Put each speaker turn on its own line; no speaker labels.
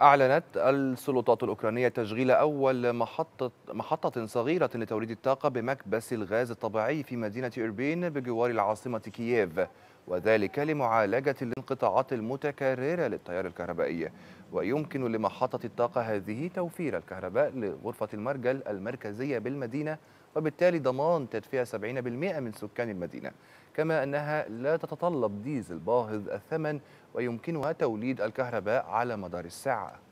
أعلنت السلطات الأوكرانية تشغيل أول محطة, محطة صغيرة لتوريد الطاقة بمكبس الغاز الطبيعي في مدينة إربين بجوار العاصمة كييف وذلك لمعالجة الانقطاعات المتكررة للتيار الكهربائي ويمكن لمحطة الطاقة هذه توفير الكهرباء لغرفة المرجل المركزية بالمدينة وبالتالي ضمان تدفئة 70% من سكان المدينة كما أنها لا تتطلب ديزل باهظ الثمن ويمكنها توليد الكهرباء على مدار الساعة